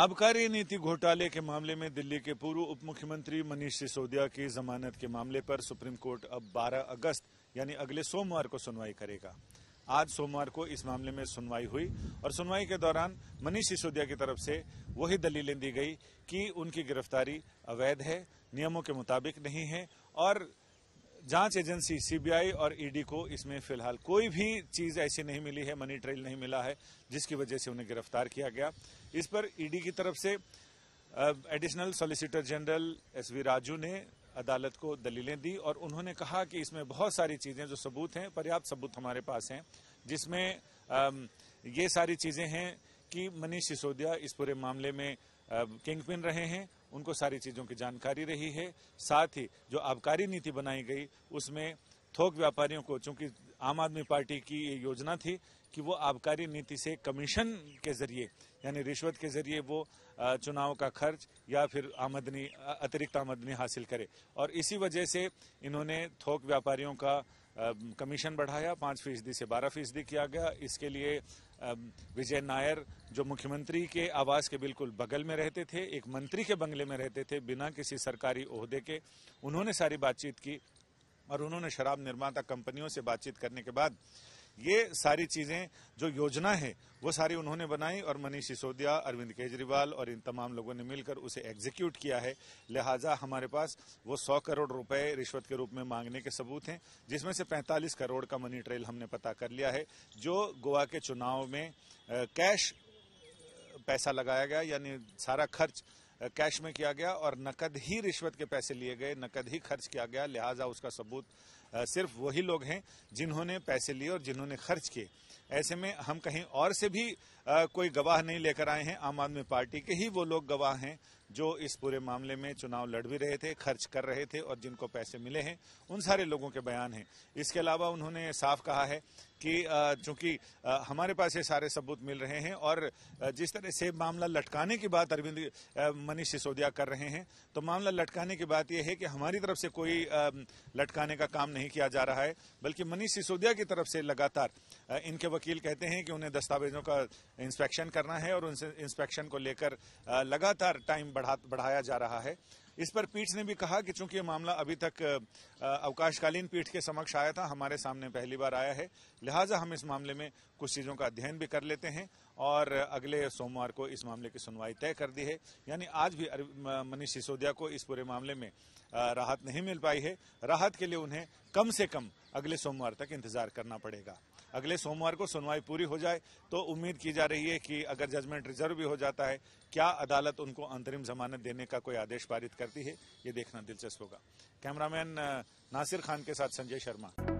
आबकारी नीति घोटाले के मामले में दिल्ली के पूर्व उप मुख्यमंत्री मनीष सिसोदिया की जमानत के मामले पर सुप्रीम कोर्ट अब 12 अगस्त यानी अगले सोमवार को सुनवाई करेगा आज सोमवार को इस मामले में सुनवाई हुई और सुनवाई के दौरान मनीष सिसोदिया की तरफ से वही दलीलें दी गई कि उनकी गिरफ्तारी अवैध है नियमों के मुताबिक नहीं है और जांच एजेंसी सीबीआई और ईडी को इसमें फिलहाल कोई भी चीज ऐसी नहीं मिली है मनी ट्रेल नहीं मिला है जिसकी वजह से उन्हें गिरफ्तार किया गया इस पर ईडी की तरफ से additional solicitor general S V Raju ने अदालत को दलीलें दी और उन्होंने कहा कि इसमें बहुत सारी चीजें जो सबूत हैं पर्याप्त सबूत हमारे पास हैं जिसमें ये सारी चीजें हैं कि मनीष सिसोदिया इस पूरे मामले में किंग पिन रहे हैं उनको सारी चीज़ों की जानकारी रही है साथ ही जो आबकारी नीति बनाई गई उसमें थोक व्यापारियों को चूंकि आम आदमी पार्टी की ये योजना थी कि वो आबकारी नीति से कमीशन के जरिए यानी रिश्वत के जरिए वो चुनाव का खर्च या फिर आमदनी अतिरिक्त आमदनी हासिल करे और इसी वजह से इन्होंने थोक व्यापारियों का कमीशन बढ़ाया पाँच फीसदी से बारह फीसदी किया गया इसके लिए विजय नायर जो मुख्यमंत्री के आवास के बिल्कुल बगल में रहते थे एक मंत्री के बंगले में रहते थे बिना किसी सरकारी ओहदे के उन्होंने सारी बातचीत की और उन्होंने शराब निर्माता कंपनियों से बातचीत करने के बाद ये सारी चीजें जो योजना है वो सारी उन्होंने बनाई और मनीष सिसोदिया अरविंद केजरीवाल और इन तमाम लोगों ने मिलकर उसे एग्जीक्यूट किया है लिहाजा हमारे पास वो 100 करोड़ रुपए रिश्वत के रूप में मांगने के सबूत हैं जिसमें से 45 करोड़ का मनी ट्रेल हमने पता कर लिया है जो गोवा के चुनाव में कैश पैसा लगाया गया यानी सारा खर्च कैश में किया गया और नकद ही रिश्वत के पैसे लिए गए नकद ही खर्च किया गया लिहाजा उसका सबूत सिर्फ वही लोग हैं जिन्होंने पैसे लिए और जिन्होंने खर्च किए ऐसे में हम कहीं और से भी कोई गवाह नहीं लेकर आए हैं आम आदमी पार्टी के ही वो लोग गवाह हैं जो इस पूरे मामले में चुनाव लड़ भी रहे थे खर्च कर रहे थे और जिनको पैसे मिले हैं उन सारे लोगों के बयान हैं इसके अलावा उन्होंने साफ कहा है कि चूंकि हमारे पास ये सारे सबूत मिल रहे हैं और जिस तरह से मामला लटकाने की बात अरविंद मनीष सिसोदिया कर रहे हैं तो मामला लटकाने की बात यह है कि हमारी तरफ से कोई लटकाने का काम नहीं किया जा रहा है बल्कि मनीष सिसोदिया की तरफ से लगातार इनके वकील कहते हैं कि उन्हें दस्तावेजों का इंस्पेक्शन करना है और उनसे इंस्पेक्शन को लेकर लगातार टाइम बढ़ा बढ़ाया जा रहा है इस पर पीठ ने भी कहा कि चूंकि ये मामला अभी तक अवकाशकालीन पीठ के समक्ष आया था हमारे सामने पहली बार आया है लिहाजा हम इस मामले में कुछ चीज़ों का अध्ययन भी कर लेते हैं और अगले सोमवार को इस मामले की सुनवाई तय कर दी है यानी आज भी मनीष सिसोदिया को इस पूरे मामले में राहत नहीं मिल पाई है राहत के लिए उन्हें कम से कम अगले सोमवार तक इंतजार करना पड़ेगा अगले सोमवार को सुनवाई पूरी हो जाए तो उम्मीद की जा रही है कि अगर जजमेंट रिजर्व भी हो जाता है क्या अदालत उनको अंतरिम जमानत देने का कोई आदेश पारित करती है ये देखना दिलचस्प होगा कैमरामैन नासिर खान के साथ संजय शर्मा